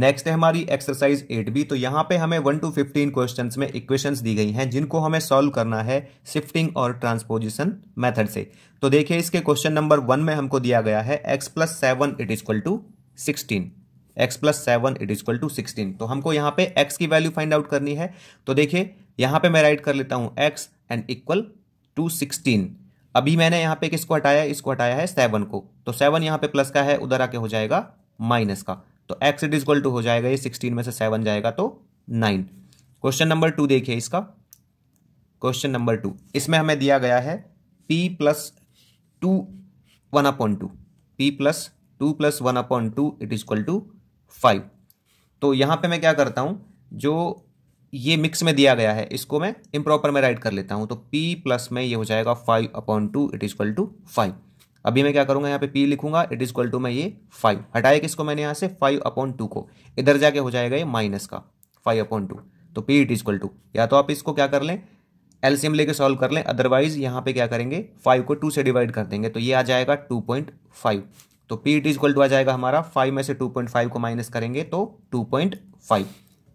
next है हमारी exercise eight B तो यहाँ पे हमें वन टू फिफ्टीन क्वेश्चन में इक्वेशंस दी गई हैं जिनको हमें सॉल्व करना है शिफ्टिंग और ट्रांसपोजिशन मेथड से तो देखिए इसके क्वेश्चन नंबर वन में हमको दिया गया है X plus seven it equal to sixteen X plus seven it equal to sixteen तो हमको यहाँ पे एक्स की वैल्यू फाइंड आउट करनी है तो देखिए यहाँ पे मैं राइट कर लेता हूँ X and equal to sixteen अभी मैंने यहाँ पे किसको हटाया इसको हटाया है सेवन को तो सेवन यहाँ पे प्लस का है उधर आके हो जाएगा माइनस का तो एक्स इट इक्वल टू हो जाएगा ये सिक्सटीन में से सेवन जाएगा तो नाइन क्वेश्चन नंबर टू देखिए इसका क्वेश्चन नंबर टू इसमें हमें दिया गया है P plus two one upon two P plus two plus one upon two it equal to five तो यहाँ पे मैं क्या करता हूँ जो ये मिक्स में दिया गया है इसको मैं इम्प्रॉपर में राइट कर लेता हूँ तो पी प्लस में ये हो जाएगा five upon two it equal to five अभी मैं क्या करूंगा यहाँ पे पी लिखूंगा इट इज इक्वल टू मैं ये फाइव हटाया किसको मैंने यहाँ से फाइव अपॉन टू को इधर जाके हो जाएगा ये माइनस का फाइव अपॉन टू तो P it is equal to या तो आप इसको क्या कर लें एलसीएम लेके सॉल्व कर लें अदरवाइज यहाँ पे क्या करेंगे फाइव को टू से डिवाइड कर देंगे तो ये आ जाएगा टू पॉइंट फाइव तो P it is equal to आ जाएगा हमारा फाइव में से टू पॉइंट फाइव को माइनस करेंगे तो two point five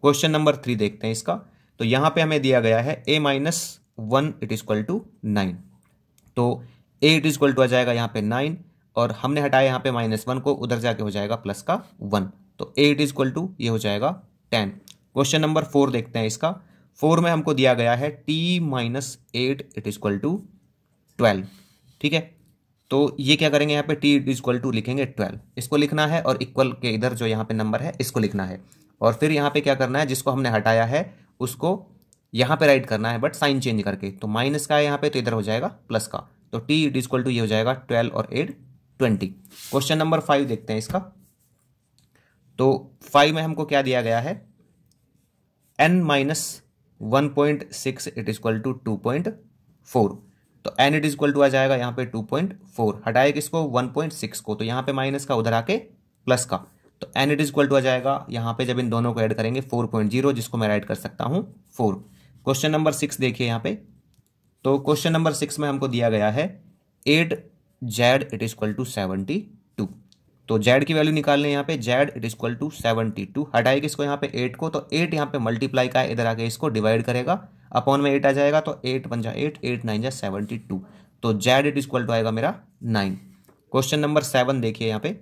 question number three देखते हैं इसका तो यहाँ पे हमें दिया गया है A minus one it is equal to nine तो एट इज इक्वल टू आ जाएगा यहाँ पे नाइन और हमने हटाया यहाँ पे माइनस वन को उधर जाके हो जाएगा प्लस का वन तो एट इज इक्वल टू ये हो जाएगा टेन क्वेश्चन नंबर फोर देखते हैं इसका फोर में हमको दिया गया है T minus eight it is equal to twelve ठीक है तो ये क्या करेंगे यहाँ पे टी इज इक्वल टू लिखेंगे ट्वेल्व इसको लिखना है और इक्वल के इधर जो यहाँ पे नंबर है इसको लिखना है और फिर यहाँ पे क्या करना है जिसको हमने हटाया है उसको यहाँ पे राइट करना है बट साइन चेंज करके तो माइनस का है यहाँ पे तो इधर हो जाएगा प्लस का तो टी इट इज टू ये हो जाएगा ट्वेल्व और eight twenty question number five देखते हैं इसका तो फाइव में हमको क्या दिया गया है n minus one point six it is to two point four तो एन इट इज टू आ जाएगा यहां पे टू पॉइंट फोर हटाए किसको वन पॉइंट सिक्स को तो यहां पे माइनस का उधर आके प्लस का तो एन इट इज टू आ जाएगा यहां पे जब इन दोनों को ऐड करेंगे फोर पॉइंट जीरो जिसको मैं राइट कर सकता हूं फोर क्वेश्चन नंबर सिक्स देखिए यहां पे तो क्वेश्चन नंबर सिक्स में हमको दिया गया है eight z it is equal to seventy two तो जेड की वैल्यू निकाल लें यहाँ पे z it is equal to seventy two हटाएगी इसको यहाँ पे एट को तो एट यहाँ पे मल्टीप्लाई का है इधर आके इसको डिवाइड करेगा अपॉन में एट आ जाएगा तो एट वन जा एट एट नाइन जा सेवेंटी टू तो Z it is equal to आएगा मेरा नाइन क्वेश्चन नंबर सेवन देखिए यहाँ पे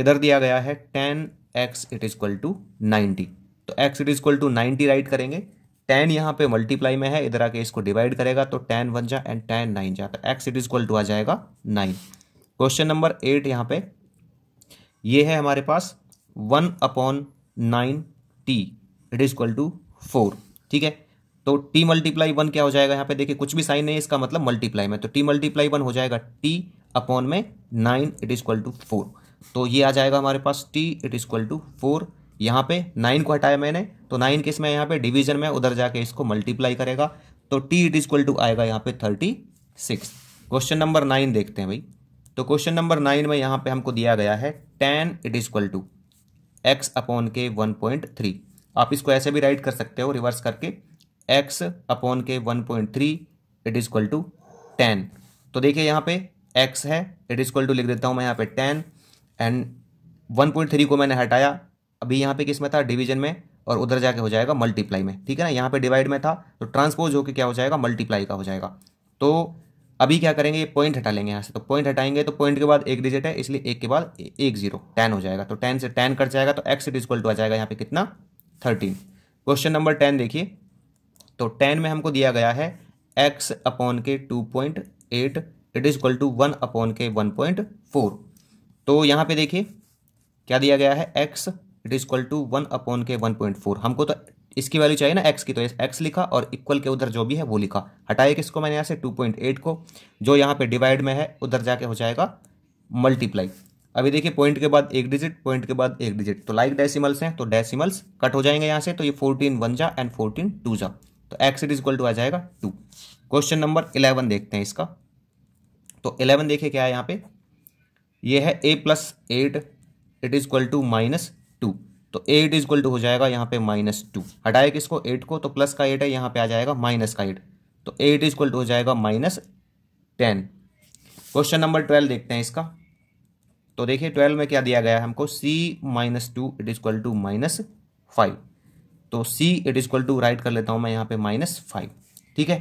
इधर दिया गया है ten x it is equal to ninety तो x it is equal to ninety right करेंगे टेन यहाँ पे मल्टीप्लाई में है इधर आके इसको डिवाइड करेगा तो टेन वन जा एंड टेन नाइन जा तो x it is equal to आ जाएगा नाइन क्वेश्चन नंबर एट यहाँ पे ये है हमारे पास one upon nine t it is equal to four ठीक है तो टी मल्टीप्लाई वन क्या हो जाएगा यहाँ पे देखिए कुछ भी साइन नहीं है इसका मतलब मल्टीप्लाई में तो टी मल्टीप्लाई वन हो जाएगा टी अपॉन में nine it is equal to four तो ये आ जाएगा हमारे पास t it is equal to four यहाँ पे नाइन को हटाया मैंने तो नाइन किस में यहाँ पे डिवीजन में उधर जाके इसको मल्टीप्लाई करेगा तो टी इट इक्वल टू आएगा यहाँ पे thirty six question number nine देखते हैं भाई तो क्वेश्चन नंबर नाइन में यहाँ पे हमको दिया गया है ten it equal to x upon के वन पॉइंट थ्री आप इसको ऐसे भी राइट कर सकते हो रिवर्स करके एक्स अपॉन के one point three it equal to ten तो देखिए यहाँ पे एक्स है इट इक्वल टू लिख देता हूँ मैं यहाँ पे ten and one point three को मैंने हटाया अभी यहाँ पे किस में था डिवीजन में और उधर जाके हो जाएगा मल्टीप्लाई में ठीक है ना यहाँ पे डिवाइड में था तो ट्रांसपोज होकर क्या हो जाएगा मल्टीप्लाई का हो जाएगा तो अभी क्या करेंगे ये पॉइंट हटा लेंगे यहाँ से तो पॉइंट हटाएंगे तो पॉइंट के बाद एक डिजिट है इसलिए एक के बाद एक जीरो टेन हो जाएगा तो टेन से टेन कट जाएगा तो एक्स इट इक्वल टू आ जाएगा यहाँ पे कितना थर्टीन क्वेश्चन नंबर टेन देखिए तो टेन में हमको दिया गया है एक्स अपॉन के two point eight it is equal to one upon के वन पॉइंट फोर तो यहाँ पे देखिए क्या दिया गया है x it is equal to one upon के वन पॉइंट फोर हमको तो इसकी वैल्यू चाहिए ना एक्स की तो एक्स लिखा और इक्वल के उधर जो भी है वो लिखा हटाए किसको मैंने यहाँ से टू पॉइंट एट को जो यहाँ पे डिवाइड में है उधर जाके हो जाएगा मल्टीप्लाई अभी देखिए पॉइंट के बाद एक डिजिट पॉइंट के बाद एक डिजिट तो लाइक डेसिमल्स हैं तो डेसिमल्स कट हो जाएंगे यहाँ से तो ये फोर्टीन वन जा एंड फोर्टीन टू जा तो x it is equal to आ जाएगा टू क्वेश्चन नंबर इलेवन देखते हैं इसका तो इलेवन देखिए क्या है यहाँ पे ये है a plus eight it is equal to minus two तो एट इज टू हो जाएगा यहाँ पे माइनस टू हटाए किसको एट को तो प्लस का एट है यहाँ पे आ जाएगा माइनस का एट तो एट इज टू हो जाएगा minus ten question number twelve देखते हैं इसका तो देखिए ट्वेल्व में क्या दिया गया है हमको c minus two it is equal to minus five तो c it is equal to right कर लेता हूँ मैं यहाँ पे माइनस फाइव ठीक है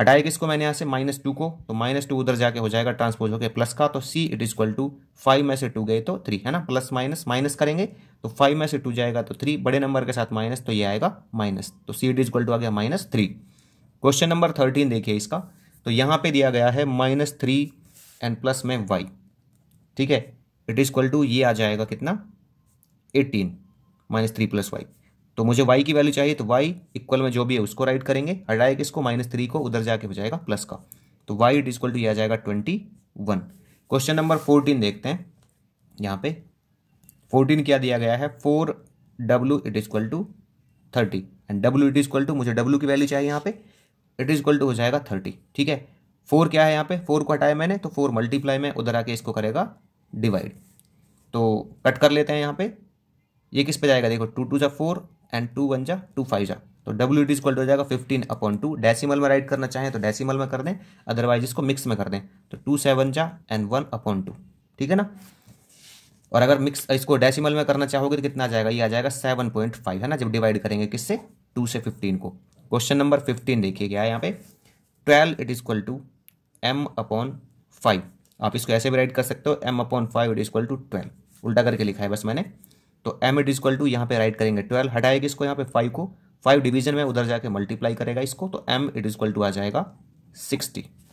हटाया किसको मैंने यहाँ से माइनस टू को तो माइनस टू उधर जाके हो जाएगा ट्रांसपोज होकर प्लस का तो c it is equal to five में से टू गए तो थ्री है ना प्लस माइनस माइनस करेंगे तो फाइव में से टू जाएगा तो थ्री बड़े नंबर के साथ माइनस तो ये आएगा माइनस तो c it is equal to आ गया minus three question number thirteen देखिए इसका तो यहाँ पर दिया गया है माइनस थ्री एंड प्लस में वाई ठीक है इट इज इक्वल टू ये आ जाएगा कितना eighteen minus three plus y तो मुझे वाई की वैल्यू चाहिए तो वाई इक्वल में जो भी है उसको राइट करेंगे हटाए किसको माइनस थ्री को उधर जाके हो जाएगा प्लस का तो वाई इट इक्वल टू यह आ जाएगा twenty one question number fourteen देखते हैं यहाँ पे फोर्टीन क्या दिया गया है four W it equal to thirty and W it equal to मुझे डब्ल्यू की वैल्यू चाहिए यहाँ पे इट इक्वल टू हो जाएगा थर्टी ठीक है फोर क्या है यहाँ पे फोर को हटाया मैंने तो फोर मल्टीप्लाई में उधर आके इसको करेगा डिवाइड तो कट कर लेते हैं यहाँ पे ये किस पे जाएगा देखो टू टू जब फोर एंड टू वन जा टू फाइव जा तो डब्ल्यू इट इज इक्वल टू हो जाएगा फिफ्टीन अपॉन टू डेसिमल में राइट करना चाहें तो डेसिमल में कर दें अदरवाइज इसको मिक्स में कर दें तो टू सेवन जा एंड वन अपॉन टू ठीक है ना और अगर मिक्स इसको डेसिमल में करना चाहोगे तो कितना आ जाएगा ये आ जाएगा सेवन पॉइंट फाइव है ना जब डिवाइड करेंगे किससे टू से फिफ्टीन को क्वेश्चन नंबर फिफ्टीन देखिए क्या है यहाँ पे twelve it is equal to m upon five आप इसको ऐसे भी राइट कर सकते हो m upon five it is equal to twelve उल्टा करके लिखा है बस मैंने तो एम इट इक्वल टू यहाँ पे राइट करेंगे ट्वेल्व हटाएगी इसको यहाँ पे फाइव को फाइव डिवीजन में उधर जाके मल्टीप्लाई करेगा इसको तो एम इट इक्वल टू आ जाएगा सिक्सटी